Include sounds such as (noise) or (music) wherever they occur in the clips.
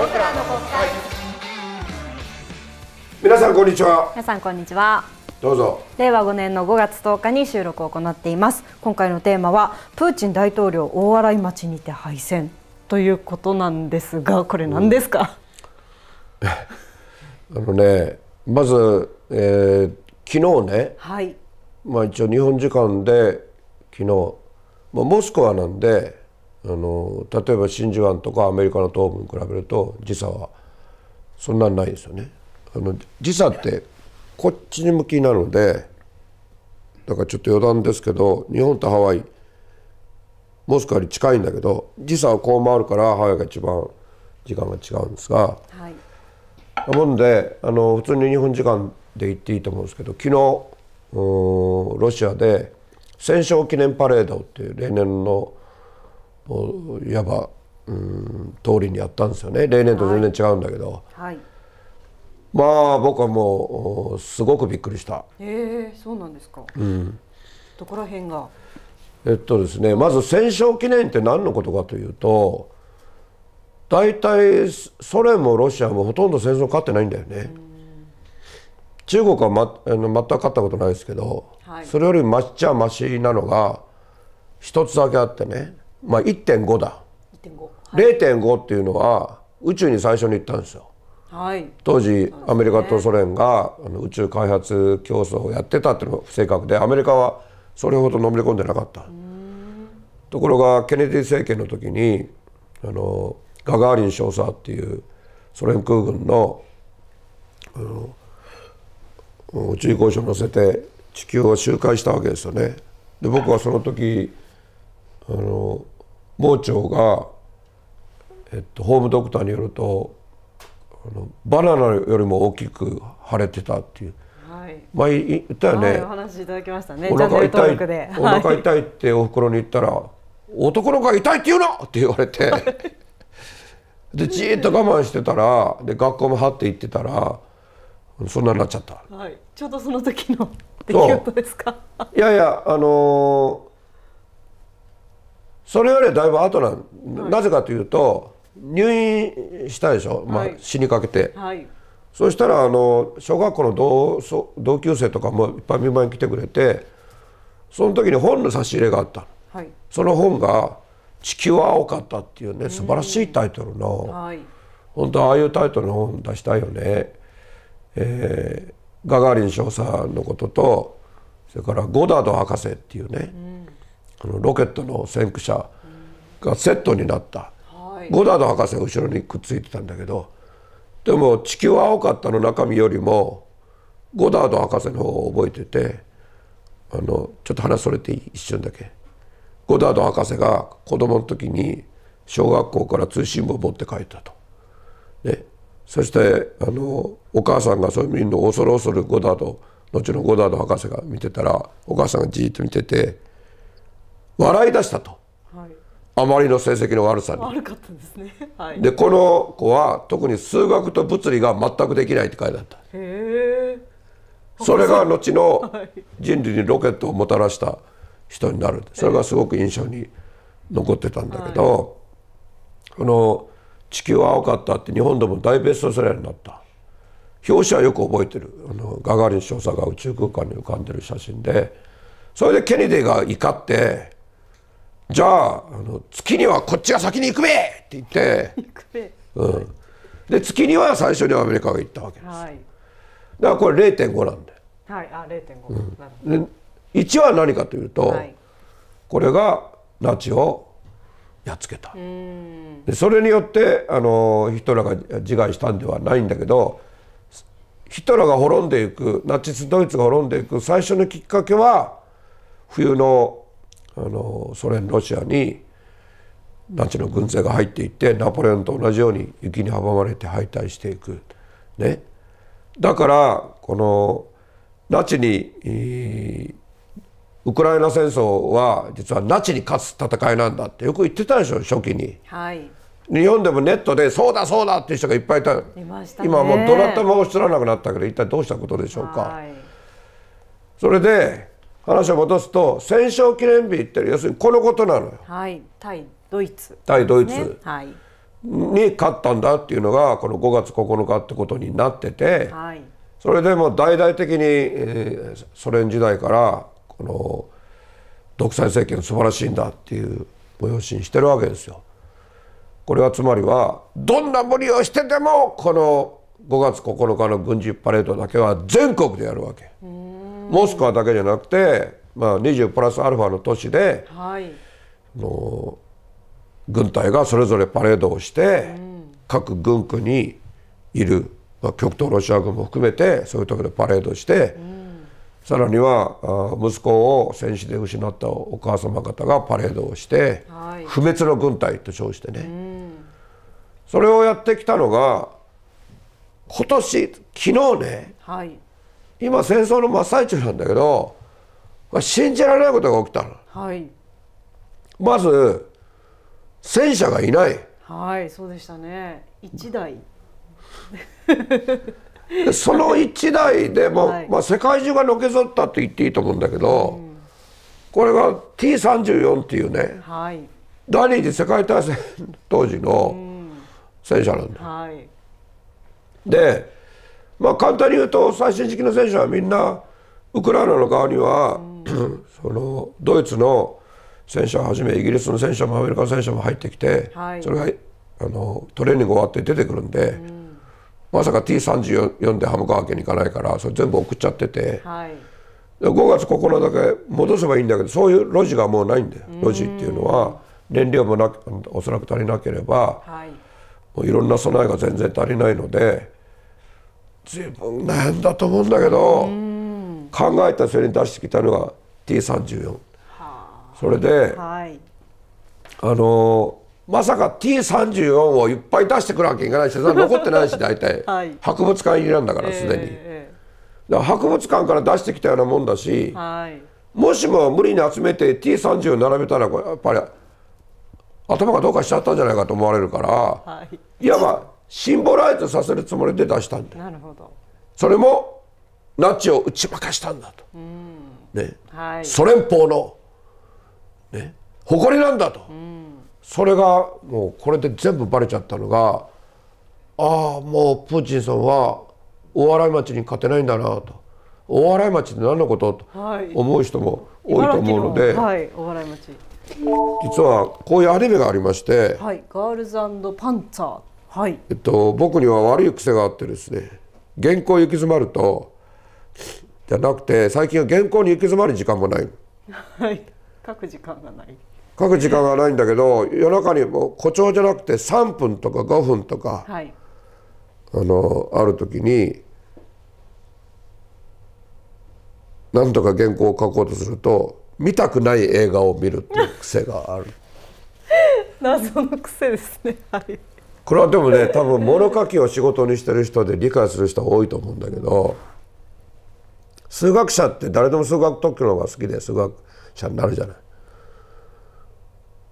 僕らの国会皆さんこんにちは皆さんこんにちはどうぞ令和5年の5月10日に収録を行っています今回のテーマはプーチン大統領大洗町にて敗戦ということなんですがこれ何ですか、うん、あのねまず、えー、昨日ね、はい、まあ一応日本時間で昨日、まあ、モスクワなんであの例えば真珠湾とかアメリカの東部に比べると時差はそんなにないですよねあの時差ってこっちに向きなのでだからちょっと余談ですけど日本とハワイモスクワに近いんだけど時差はこう回るからハワイが一番時間が違うんですが、はい、もんであの普通に日本時間で行っていいと思うんですけど昨日ロシアで戦勝記念パレードっていう例年のいわばうん通りにやったんですよね例年と全然違うんだけど、はい、まあ僕はもうすごくびっくりしたええー、そうなんですか、うん、どこら辺がえっとですねまず戦勝記念って何のことかというと大体ソ連もロシアもほとんど戦争勝ってないんだよね。中国は、ま、あの全く勝ったことないですけど、はい、それよりまっちゃましなのが一つだけあってねまあ1.5だ1.5、はい、0.5っていうのは宇宙に最初に行ったんですよ、はい、当時アメリカとソ連があの宇宙開発競争をやってたっていうのが不正確でアメリカはそれほどのめり込んでなかったところがケネディ政権の時にあのガガーリン少佐っていうソ連空軍のあの宇宙飛行士を乗せて地球を周回したわけですよね。で僕はその時あの盲腸が、えっと、ホームドクターによるとあのバナナよりも大きく腫れてたっていう。はい、前言ったよね、はい、お話いただきましたねお腹痛いお腹痛いっておふくろに言ったら、はい、男の子が痛いって言うなって言われて (laughs) でじーっと我慢してたらで学校も張って行ってたらそんなになっちゃった、はい、ちょうどその時の出来事ですかいやいやあのーそれよりはだいぶ後なん、はい、なぜかというと入院したでしょ、まあ、死にかけて、はい、そしたらあの小学校の同同級生とかもいっぱい見舞いに来てくれてその時に本の差し入れがあった、はい、その本が「地球は青かった」っていうね素晴らしいタイトルの、はい、本当ああいうタイトルの本出したいよね。えー、ガガーリン少佐のこととそれからゴダード博士っていうね、うんあのロケットの先駆者がセットになった、はい、ゴダード博士が後ろにくっついてたんだけどでも「地球は青かった」の中身よりもゴダード博士の方を覚えててあのちょっと話それていい一瞬だけ。ゴダード博士が子供の時に小学校から通信簿を持って帰ったと。ね、そしてあのお母さんがそういうのを恐る恐るゴダード後のゴダード博士が見てたらお母さんがじーっと見てて笑い出したと、はい、あまりの成績の悪さに悪かったですね、はい、でこの子は特に数学と物理が全くできないって書いてあったへそれが後の人類にロケットをもたらした人になるそれがすごく印象に残ってたんだけど、はい、の「地球は青かった」って日本でも大ベストセラーになった表紙はよく覚えてるあのガガーリン少佐が宇宙空間に浮かんでる写真でそれでケネディが怒ってじゃああの月にはこっちが先に行くべって言ってうん、で月には最初にアメリカが行ったわけです、はい、だからこれ0.5なんで,、はいあ0.5うん、で1は何かというと、はい、これがナチをやっつけたでそれによってあのヒトラーが自害したんではないんだけどヒトラーが滅んでいくナチスドイツが滅んでいく最初のきっかけは冬のあのソ連ロシアにナチの軍勢が入っていってナポレオンと同じように雪に阻まれて敗退していく。ね、だからこのナチに、えー、ウクライナ戦争は実はナチに勝つ戦いなんだってよく言ってたでしょ初期に、はい、日本でもネットで「そうだそうだ」っていう人がいっぱいいた今もうどなたも知らなくなったけど一体どうしたことでしょうか。それで話を戻すと戦勝記念日って要するにこのことなのよ。はい、対ドイツ、対ドイツ、はい、に勝ったんだっていうのがこの5月9日ってことになってて、はい、それでも大々的に、えー、ソ連時代からこの独裁政権素晴らしいんだっていう催しにしてるわけですよ。これはつまりはどんな無理をしててもこの5月9日の軍事パレードだけは全国でやるわけ。うんモスクワだけじゃなくて、まあ、20プラスアルファの都市で、はい、の軍隊がそれぞれパレードをして、うん、各軍区にいる、まあ、極東ロシア軍も含めてそういうところでパレードして、うん、さらには息子を戦死で失ったお母様方がパレードをして、はい、不滅の軍隊と称してね、うん、それをやってきたのが今年昨日ね、はい今戦争の真っ最中なんだけど信じられないことが起きたの、はい、まず戦車がいないはいそうでしたね1台その1台でも、はい、まあ、世界中がのけぞったって言っていいと思うんだけど、うん、これが T34 っていうね、はい、第二次世界大戦当時の戦車なんだ、うんはい、でまあ簡単に言うと最新式の選手はみんなウクライナの側には、(clears throat) そのドイツの戦車をはじめイギリスの戦車もアメリカの戦車も入ってきて、はい、それがあのトレーニング終わって出てくるんで、うん、まさか T34 でハムわけにいかないからそれ全部送っちゃってて、はい、5月9日だけ戻せばいいんだけどそういう路地がもうないんだよ、うん、路地っていうのは燃料もなおそらく足りなければ、はい、もういろんな備えが全然足りないので随分悩んだと思うんだけど考えた末に出してきたのが T34、はあ、それで、はい、あのまさか T34 をいっぱい出してくるわけにいかないし残ってないし大体、(laughs) はい、博物館入りなんだからすでに、えー、だから博物館から出してきたようなもんだし、はい、もしも無理に集めて t 3 4並べたらこれやっぱり頭がどうかしちゃったんじゃないかと思われるから、はい、いわばシンボライズさせるつもりで出したんだなるほどそれもナチを打ち負かしたんだと、うんねはい、ソ連邦の、ね、誇りなんだと、うん、それがもうこれで全部バレちゃったのがああもうプーチンさんは大洗町に勝てないんだなと大洗町って何のことと思う人も多いと思うので、はい、のはい、町実はこういうアニメがありまして、はい、ガールズパンツァーはい、えっと、僕には悪い癖があってですね原稿行き詰まるとじゃなくて最近は原稿に行き詰まる時間もない、はい、書く時間がない書く時間がないんだけど夜中にも誇張じゃなくて3分とか5分とか、はい、あのある時に何とか原稿を書こうとすると見たくない映画を見るっていう癖がある (laughs) 謎の癖ですねはいこれはでもね多分物書きを仕事にしてる人で理解する人多いと思うんだけど数学者って誰でも数学特許の方が好きで数学者になるじゃない。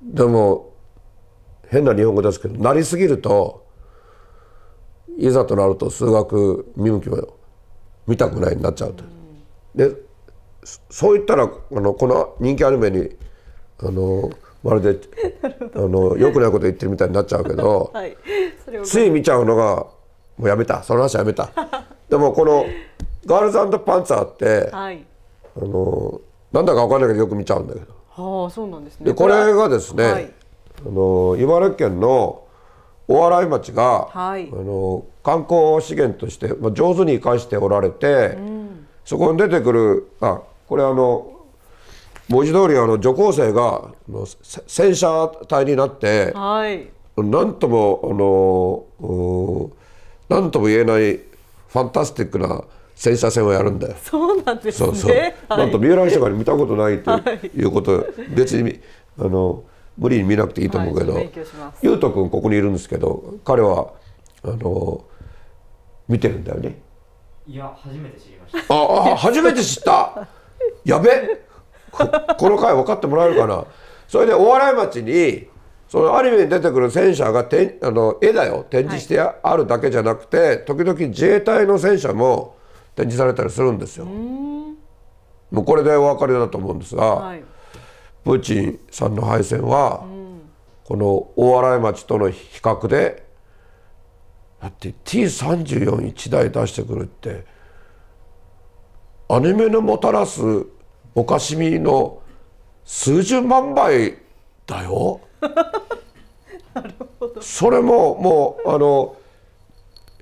でも変な日本語ですけどなりすぎるといざとなると数学見向きも見たくないになっちゃうと。でそう言ったらあのこの人気アニメにあのまるで (laughs) あのよくないこと言ってるみたいになっちゃうけど、(laughs) はい、つい見ちゃうのがもうやめたその話やめた (laughs) でもこの「ガールズパンツァー」って、はい、あのなんだか分かんないけどよく見ちゃうんだけど。はあ、そうなんですねでこれがですね、はい、あの茨城県の大洗町が、はい、あの観光資源として、まあ、上手に生かしておられて、うん、そこに出てくるあこれあの文字通りあり女高生が戦車隊になって、はい、なんともあのなんとも言えないファンタスティックな戦車戦をやるんだよ。そうなんですね。そうそうはい、なんと三浦市とかに見たことないということ、別にあの無理に見なくていいと思うけど、は斗ゆうと君ここにいるんですけど、彼はあの見てるんだよね。いや初めて知りました。ああ初めて知った。やべ。(laughs) この回分かってもらえるかなそれでお笑い町にそのアニメに出てくる戦車がてんあの絵だよ展示してあるだけじゃなくて、はい、時々自衛隊の戦車も展示されたりするんですよ。もうこれでお分かりだと思うんですが、はい、プーチンさんの敗戦は、うん、この大洗町との比較でだって T341 台出してくるってアニメのもたらすおかしみの数十万倍だよ。(laughs) それももうあの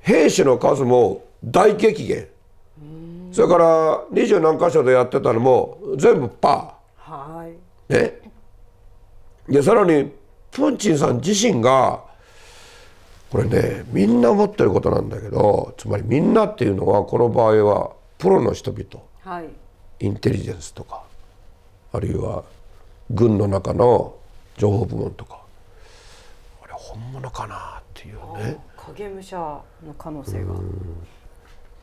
兵士の数も大激減それから二十何箇所でやってたのも全部パー。はい、ね、でさらにプーチンさん自身がこれねみんな思ってることなんだけどつまりみんなっていうのはこの場合はプロの人々。はいインテリジェンスとかあるいは軍の中の情報部門とかあれ本物かなっていうね影武者の可能性が。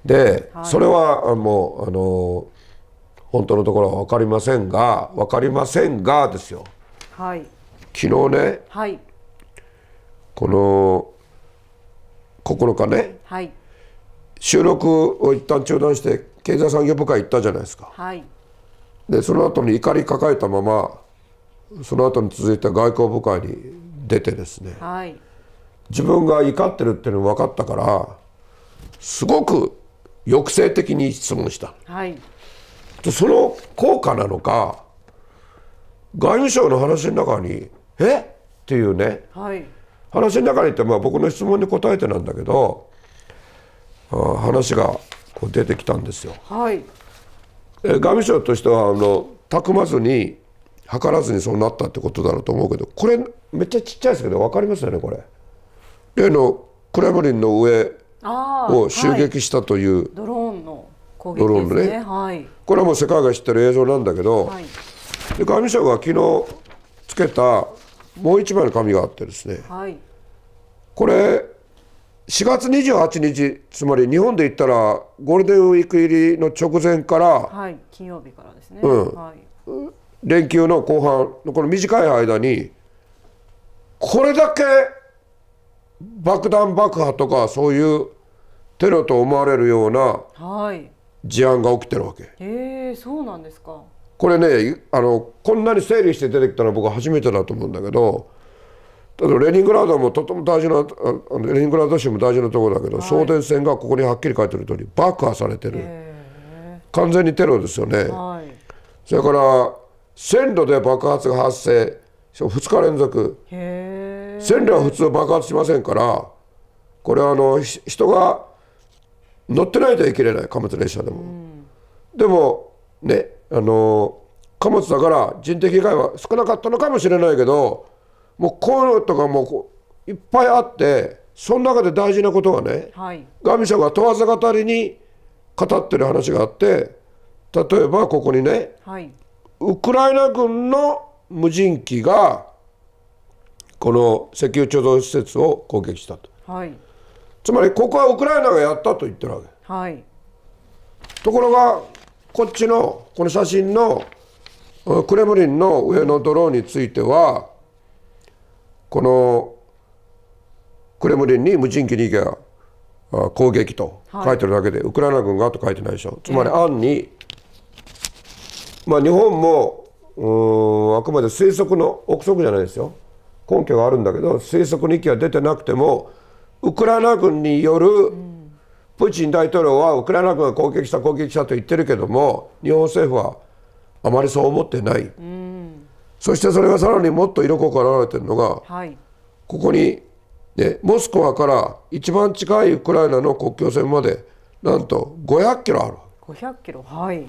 で、はい、それはもうあの本当のところは分かりませんが分かりませんがですよ。はい、昨日ね、はい、この9日ね、はい、収録を一旦中断して経済産業部会行ったじゃないですか、はい、でその後に怒り抱えたままその後に続いた外交部会に出てですね、はい、自分が怒ってるっていうの分かったからすごく抑制的に質問した、はい、でその効果なのか外務省の話の中に「えっていうね、はい、話の中にってまあ僕の質問に答えてなんだけど話がこう出てきたんですよ。はい、え外務省としてはあのたくまずに図らずにそうなったってことだろうと思うけどこれめっちゃちっちゃいですけど分かりますよねこれ。例のクレムリンの上を襲撃したという、はい、ドローンの攻撃ですね。ドローンねはい、これはもう世界が知ってる映像なんだけど、はい、で外務省が昨日つけたもう一枚の紙があってですね、はい、これ4月28日つまり日本で言ったらゴールデンウィーク入りの直前から、はい、金曜日からですね、うんはい、連休の後半のこの短い間にこれだけ爆弾爆破とかそういうテロと思われるような事案が起きてるわけ。はい、えそうなんですかこれねあのこんなに整理して出てきたのは僕は初めてだと思うんだけど。だレニングラードもとても大事なレニングラード州も大事なところだけど、はい、送電線がここにはっきり書いてる通り爆破されてる完全にテロですよね、はい、それから線路で爆発が発生2日連続線路は普通爆発しませんからこれはあの人が乗ってないといけない貨物列車でも、うん、でもねあの貨物だから人的被害は少なかったのかもしれないけどもうこういうのとかもういっぱいあってその中で大事なことはね、はい、さんが問わず語りに語ってる話があって例えばここにね、はい、ウクライナ軍の無人機がこの石油貯蔵施設を攻撃したと、はい、つまりここはウクライナがやったと言ってるわけ、はい、ところがこっちのこの写真のクレムリンの上のドローンについてはこのクレムリンに無人機に行けば攻撃と書いてるだけで、はい、ウクライナ軍がと書いてないでしょつまり案に、まあ、日本もあくまで推測の憶測じゃないですよ根拠があるんだけど推測に息が出てなくてもウクライナ軍によるプーチン大統領はウクライナ軍が攻撃した攻撃したと言ってるけども日本政府はあまりそう思ってない。うんそしてそれがさらにもっと色濃く現れてるのが、はい、ここに、ね、モスクワから一番近いウクライナの国境線までなんと500キロある。500キロはい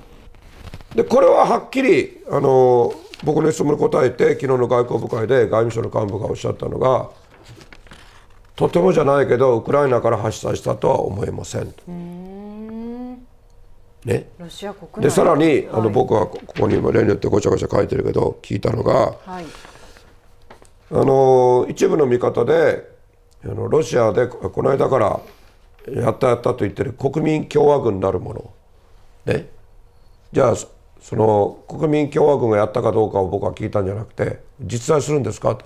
でこれははっきりあの僕の質問に答えて昨日の外交部会で外務省の幹部がおっしゃったのがとてもじゃないけどウクライナから発射したとは思えませんと。ね、でさらにあの、僕はここに例によってごちゃごちゃ書いてるけど聞いたのが、はい、あの一部の見方であのロシアでこの間からやったやったと言ってる国民共和軍なるもの、ね、じゃあその国民共和軍がやったかどうかを僕は聞いたんじゃなくて実在するんですかと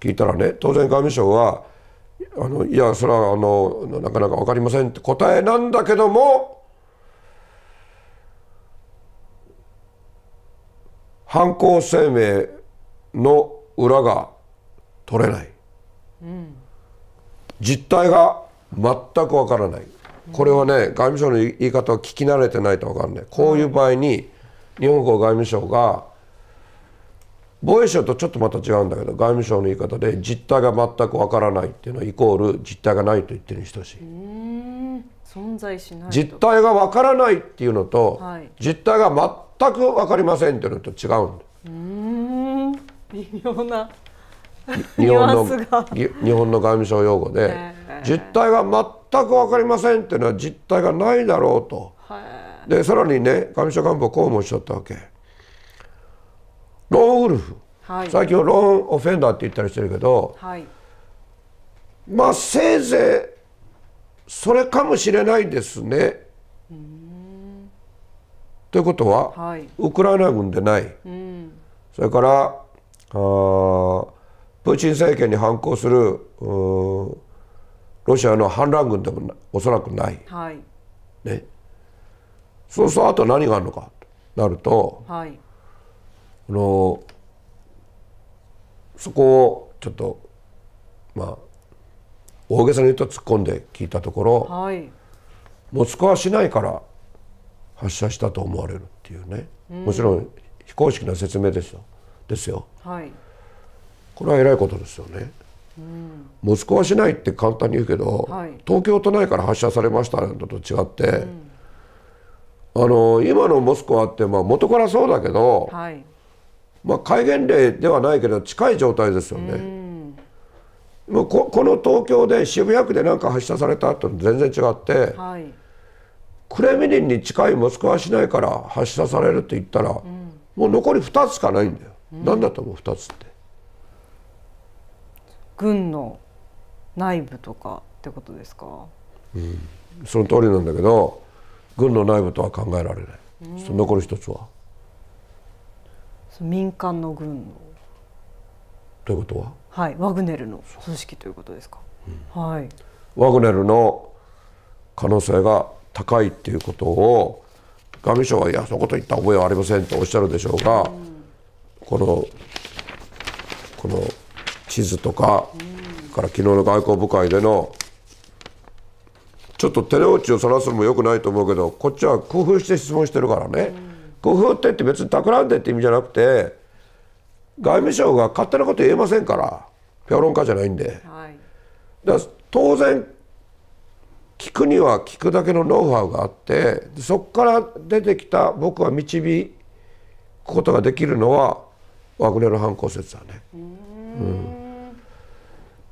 聞いたらね当然外務省はあのいやそれはあのなかなか分かりませんって答えなんだけども犯行声明の裏が取れない、うん、実態が全くわからない、これはね外務省の言い方を聞き慣れてないとわかんないこういう場合に日本国外務省が防衛省とちょっとまた違うんだけど外務省の言い方で実態が全くわからないっていうのはイコール実態がないと言ってる人しい。存在しない実態がわからないっていうのと、はい、実態が全く分かりませんってのと違うん微妙な日本の日本の外務省用語で、実態が全く分かりませんっていうのは実態がないだろうとでさらにね外務省幹部はこうもおっしゃったわけローンウルフ、最近はローンオフェンダーって言ったりしてるけど、まあせいぜいそれかもしれないですね。ということは、はい、ウクライナ軍でない、うん、それからあープーチン政権に反抗するロシアの反乱軍でもおそらくない、はいね、そうするとあと何があるのかとなると、はい、あのそこをちょっとまあ大げさに言うと突っ込んで聞いたところ、はい、モスクワ市内から発射したと思われるっていうね、うん、もちろん非公式な説明ですよですよ、はい、これはえらいことですよね、うん、モスクワ市内って簡単に言うけど、はい、東京都内から発射されましたのと違って、うん、あの今のモスクワってまあ元からそうだけど、はい、まあ、戒厳令ではないけど近い状態ですよね。もうここの東京で渋谷区で何か発射されたって全然違って、はい、クレミリンに近いモスクワ市内から発射されるって言ったら、うん、もう残り2つしかないんだよ、うん、何だと思う2つって軍の内部とかってことですか、うん、その通りなんだけど軍の内部とは考えられない、うん、残り1つは民間の軍のということははいワグネルの組織ということですか、うん、はいワグネルの可能性が高いっていうことを外務省はいやそこと言った覚えはありませんとおっしゃるでしょうが、このこの地図とか、から昨日の外交部会でのちょっと手の内をさらすのもよくないと思うけどこっちは工夫して質問してるからね、工夫ってって別に企んでって意味じゃなくて外務省が勝手なこと言えませんから評論家じゃないんで、はい、だ当然聞くには聞くだけのノウハウがあってそこから出てきた僕は導くことができるのはワグネル犯行説だね。うん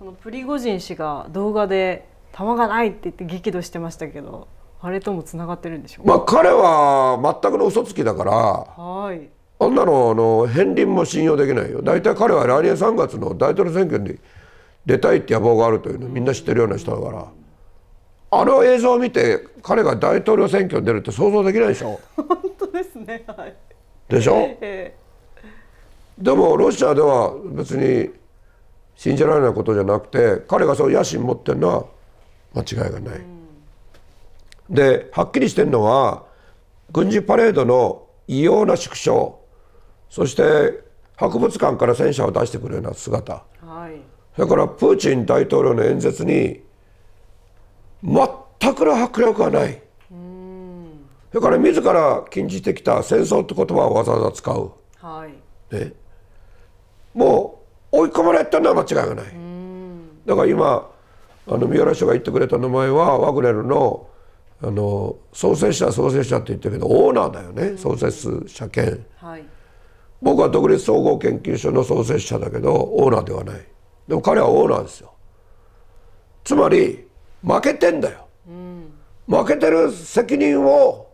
このプリゴジン氏が動画で「弾がない」って言って激怒してましたけどあれともつながってるんでしょうまあ彼は全くの嘘つきだからはいあんなのあの片鱗も信用できないよ大体彼は来年3月の大統領選挙に出たいって野望があるというのみんな知ってるような人だから。あの映像を見て彼が大統領選挙に出るって想像できないでしょ本当ですね、はい、でしょ、えでもロシアでは別に信じられないことじゃなくて彼がそう野心持ってるのは間違いがない、うん、ではっきりしてるのは軍事パレードの異様な縮小そして博物館から戦車を出してくるような姿、はい、それからプーチン大統領の演説に全くの迫力はないそれから自ら禁じてきた戦争って言葉をわざわざ使う、はい、ね、もう追い込まれたのは間違いがないだから今あの三浦署が言ってくれた名前はワグネルのあの創設者創設者って言ってるけどオーナーだよね、創設者権。はい、僕は独立総合研究所の創設者だけどオーナーではないでも彼はオーナーですよつまり負けてんだよ、うん、負けてる責任を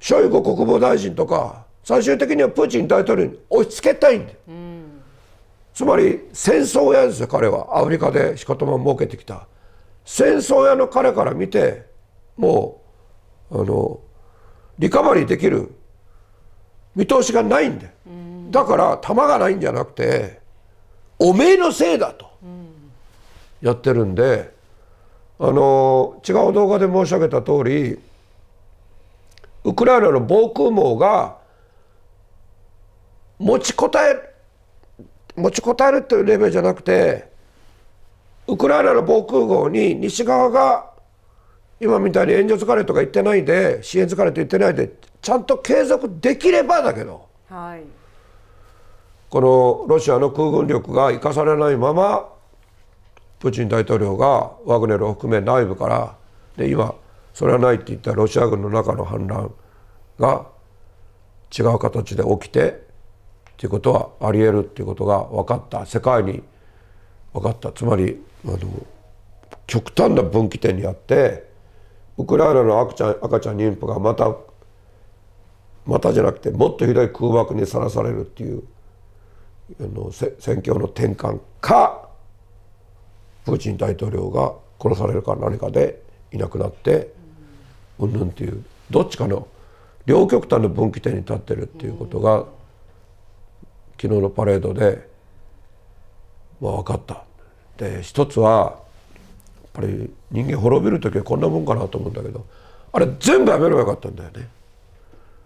ショイグ国防大臣とか最終的にはプーチン大統領に押し付けたいんだよ、うん、つまり戦争屋ですよ彼はアフリカで仕事も設けてきた戦争屋の彼から見てもうあのリカバリーできる見通しがないんだよ、うん、だから弾がないんじゃなくておめえのせいだとやってるんであの違う動画で申し上げた通りウクライナの防空網が持ちこたえ持ちこたえるというレベルじゃなくてウクライナの防空壕に西側が今みたいに援助疲れとか言ってないで支援疲れと言ってないでちゃんと継続できればだけど、はい、このロシアの空軍力が生かされないままプーチン大統領がワグネルを含め内部からで今それはないって言ったロシア軍の中の反乱が違う形で起きてっていうことはありえるっていうことが分かった世界に分かったつまりあの極端な分岐点にあってウクライナの赤ちゃん赤ちゃん妊婦がまたまたじゃなくてもっとひどい空爆にさらされるっていうあの戦況の転換かプーチン大統領が殺されるか何かでいなくなってうんぬんっていうどっちかの両極端の分岐点に立ってるっていうことが昨日のパレードで、まあ、分かった。で一つはやっぱり人間滅びる時はこんなもんかなと思うんだけどあれ全部やめればよかったんだよね。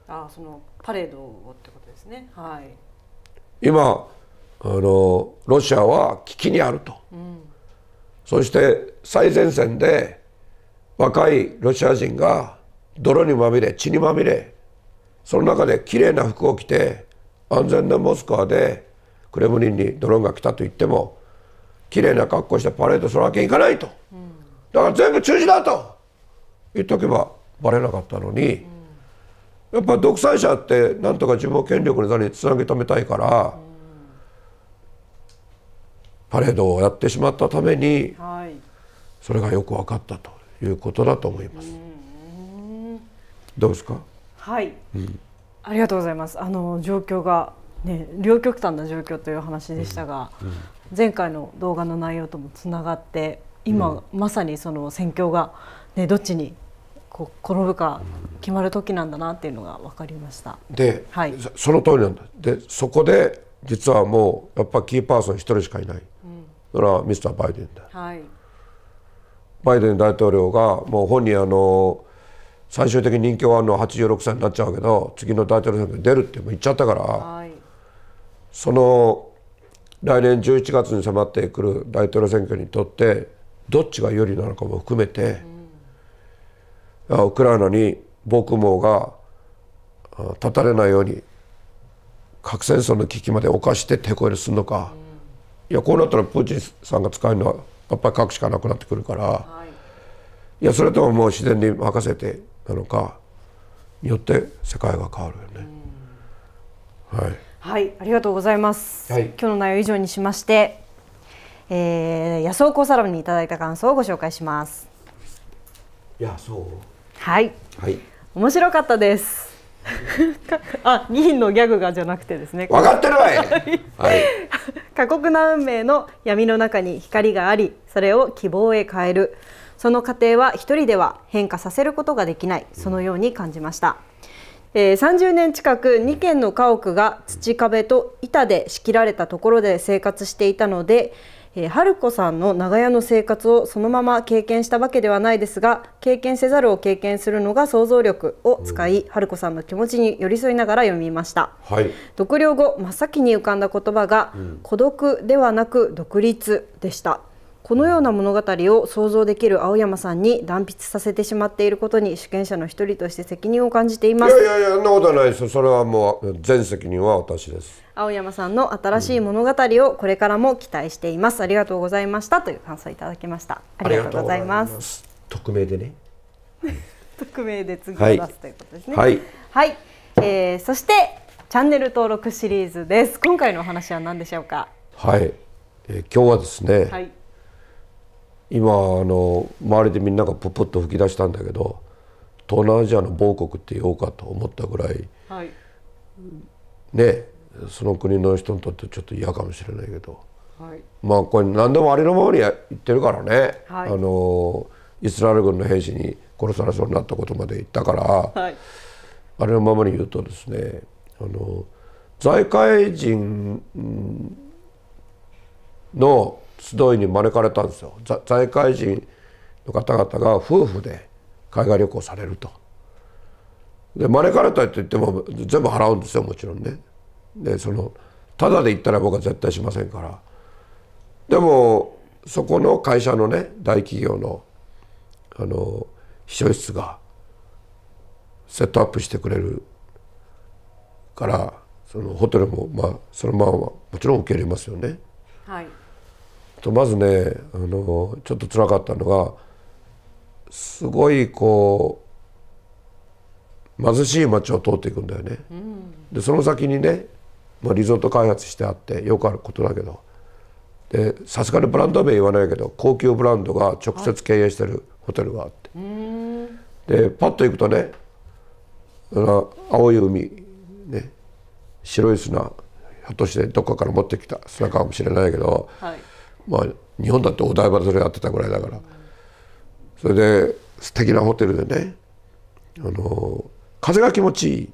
あそのパレードをってことですね。はい、今あのロシアは危機にあると、うん、そして最前線で若いロシア人が泥にまみれ血にまみれその中できれいな服を着て安全なモスクワでクレムリンにドローンが来たと言ってもきれいな格好してパレードするわけにいかないと、だから全部中止だと言っとけばバレなかったのに、やっぱ独裁者ってなんとか自分を権力の座につなぎ止めたいから。パレードをやってしまったために、はい、それがよく分かったということだと思います。うどうですかはい、うん、ありがとうございますあの状況が、ね、両極端な状況という話でしたが、うんうん、前回の動画の内容ともつながって今、まさにその戦況が、ね、どっちにこう転ぶか決まる時なんだなっていうのが分かりました。で、はい、その通りなんだでそこで実はもうやっぱキーパーソン一人しかいない。それはミスター・バイデンだ、はい、バイデン大統領がもう本人あの最終的に任期終わるのは86歳になっちゃうけど次の大統領選挙に出るってもう言っちゃったから、はい、その来年11月に迫ってくる大統領選挙にとってどっちが有利なのかも含めて、うん、ウクライナに防空網が断たれないように核戦争の危機まで侵して手こ入れするのか。うんいやこうなったらプーチンさんが使えるのはやっぱり核しかなくなってくるから、はい、いやそれとももう自然に任せてなのかによって世界が変わるよね。はい、はい、ありがとうございます、はい、今日の内容以上にしまして、えー、安岡サラムにいただいた感想をご紹介しますいやそうはい、はい、面白かったです (laughs) あ、議員のギャグがじゃなくてですね分かってるわい、はい (laughs) 過酷な運命の闇の中に光がありそれを希望へ変えるその過程は一人では変化させることができないそのように感じました、えー、30年近く2軒の家屋が土壁と板で仕切られたところで生活していたのでえー、春子さんの長屋の生活をそのまま経験したわけではないですが経験せざるを経験するのが想像力を使い、うん、春子さんの気持ちに寄り添いながら読みました、はい、読了後真っ先に浮かんだ言葉が、うん、孤独ではなく独立でしたこのような物語を想像できる青山さんに断筆させてしまっていることに主権者の一人として責任を感じていますいやいやそんなことはないですよそれはもう全責任は私です青山さんの新しい物語をこれからも期待しています、うん、ありがとうございましたという感想いただきましたありがとうございます匿名でね匿名で次を出す、はい、ということですねはい、はい、えー、そしてチャンネル登録シリーズです今回のお話は何でしょうかはい、えー、今日はですね、はい今あの周りでみんながプップッと吹き出したんだけど東南アジアの某国って言おうかと思ったぐらい、はい、ねその国の人にとってちょっと嫌かもしれないけど、はい、まあこれ何でもありのままに言ってるからね、はい、あのイスラエル軍の兵士に殺されそうになったことまで言ったから、あれのままに言うとですねあの財界人の集いに招かれたんですよ財界人の方々が夫婦で海外旅行されるとで招かれたって言っても全部払うんですよもちろんねでそのただで行ったら僕は絶対しませんからでもそこの会社のね大企業のあの秘書室がセットアップしてくれるからそのホテルもまあそのままもちろん受け入れますよね。はい、とまずねあのちょっとつらかったのがすごいこう貧しい町を通っていくんだよね。うん、でその先にね、まあ、リゾート開発してあってよくあることだけどさすがにブランド名言わないけど高級ブランドが直接経営してるホテルがあって、でパッと行くとね青い海、ね、白い砂ひょっとしてどっかから持ってきた砂かもしれないけど。はいまあ日本だってお台場でそれやってたぐらいだからそれで素敵なホテルでねあの風が気持ちいい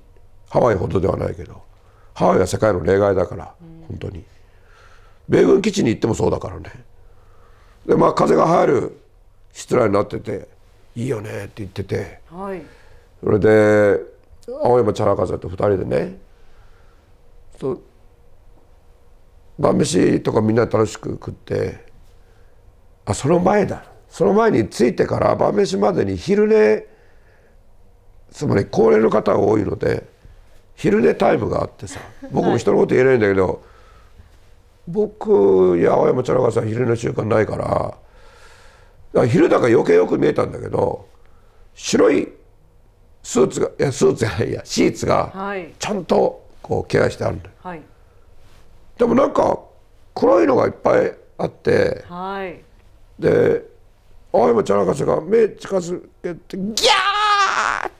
ハワイほどではないけどハワイは世界の例外だから本当に米軍基地に行ってもそうだからねでまあ風が入る室内になってていいよねって言ってて、はい、それで青山チャラカザと2人でね晩飯とかみんな楽しく食ってあその前だその前に着いてから晩飯までに昼寝つまり高齢の方が多いので昼寝タイムがあってさ僕も人のこと言えないんだけど、はい、僕や青山茶川さん昼寝習慣ないから昼だから余計よく見えたんだけど白いスーツがいやスーツやいやシーツがちゃんとこうケアしてあるんだよ。はいでもなんか黒いのがいっぱいあって、はい、で青山茶博士が目近づけてギャー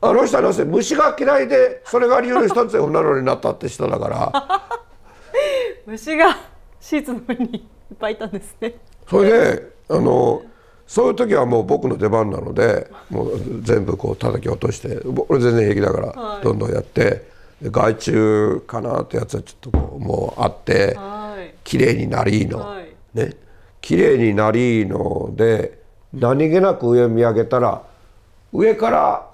あの人はなぜ虫が嫌いでそれが理由の一つで女のになったって人だから (laughs) 虫がシーツの上にいっぱいいたんですねそれであのそういう時はもう僕の出番なのでもう全部こう叩き落として俺全然平気だからどんどんやって。はい害虫かなってやつはちょっともうあって綺麗になりの、はい、ね綺麗になりので何気なく上見上げたら上から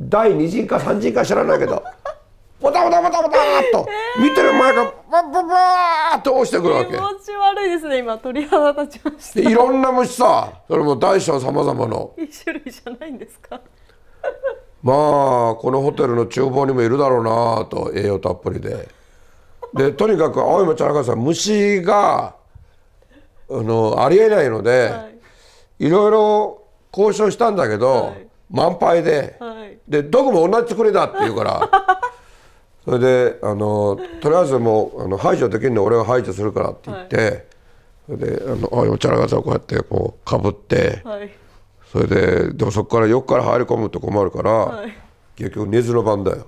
第2陣か3陣か知らないけど (laughs) ボタボタボタボタと見てる前がバババーと落ちてくるわけ気持ち悪いですね今鳥肌立ちましたいろんな虫さそれも大小さまざまの (laughs) 一種類じゃないんですかまあこのホテルの厨房にもいるだろうなと栄養たっぷりででとにかく青山茶中さん虫があのありえないので、はい、いろいろ交渉したんだけど、はい、満杯で、はい、でどこも同じ作りだって言うから (laughs) それであのとりあえずもうあの排除できるの俺が排除するからって言って、はい、それであの青山茶中さんこうやってこうかぶって。はいそれででもそこから横から入り込むと困るから、はい、結局根津の番だよ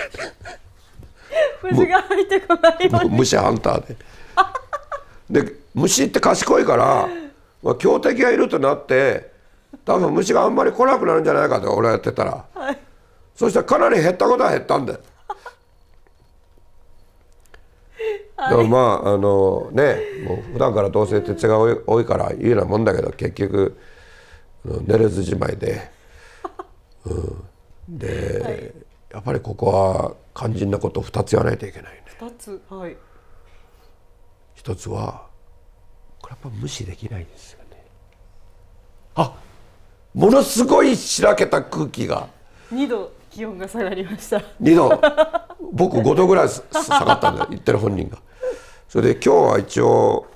(laughs) 虫が入ってこないように虫ハンターでで虫って賢いから、まあ、強敵がいるとなって多分虫があんまり来なくなるんじゃないかと俺はやってたら、はい、そしたらかなり減ったことは減ったんだよでもまああのねもう普段から同性鉄が多いからいいようなもんだけど結局寝れずじまいで、うん、で、はい、やっぱりここは肝心なことを2つやらないといけないね。2つはい1つはこれやっぱ無視できないですよね。あものすごいしらけた空気が。2度気温が下がりました。2度僕5度ぐらい下がったんだ言ってる本人が。それで今日は一応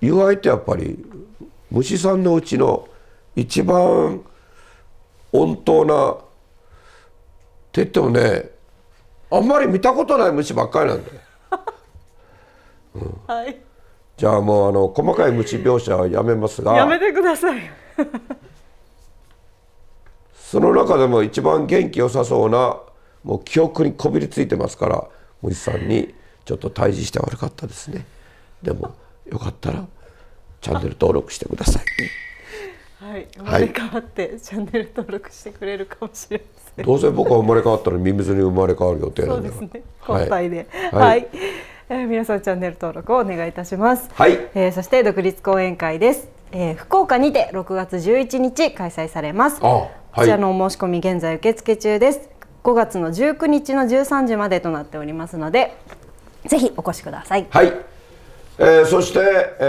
友愛ってやっぱり虫さんのうちの一番温当なって言ってもねあんまり見たことない虫ばっかりなんだよ。うん、はい、じゃあもうあの細かい虫描写はやめますがやめてくださいその中でも一番元気よさそうなもう記憶にこびりついてますから虫さんに。ちょっと退治して悪かったですねでもよかったらチャンネル登録してくださいはい、生まれ変わってチャンネル登録してくれるかもしれません。どうせ僕は生まれ変わったらミミズに生まれ変わる予定なんですね。交代で、はい、はい、えー、皆さんチャンネル登録をお願いいたします。はい、えー、そして独立講演会です。えー、福岡にて6月11日開催されます。あはい、こちらのお申し込み現在受付中です。5月の19日の13時までとなっておりますので、ぜひお越しください。はい、えー、そして、え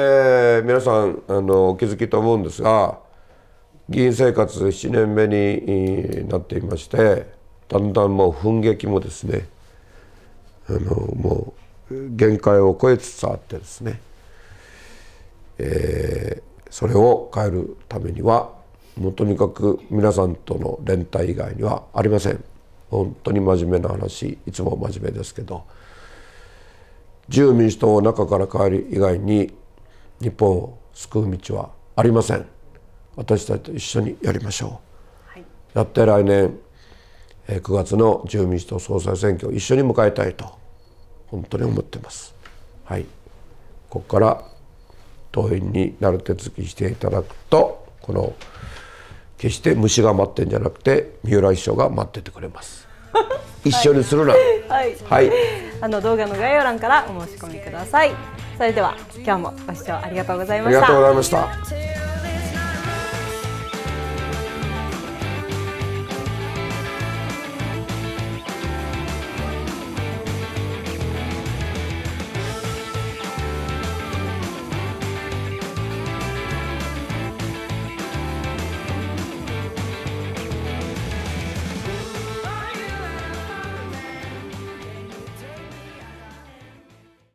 ー、皆さんあのお気づきと思うんですが議員生活7年目になっていましてだんだんもう憤激もですねあのもう限界を超えつつあってですね、えー、それを変えるためにはもうとにかく皆さんとの連帯以外にはありません本当に真面目な話いつも真面目ですけど。自由民主党を中から帰り以外に日本を救う道はありません私たちと一緒にやりましょう、はい、やって来年9月の自由民主党総裁選挙を一緒に迎えたいと本当に思ってますはいここから党員になる手続きしていただくとこの決して虫が待ってんじゃなくて三浦秘書が待っててくれます (laughs) 一緒にするなはい、はいあの動画の概要欄からお申し込みくださいそれでは今日もご視聴ありがとうございましたありがとうございました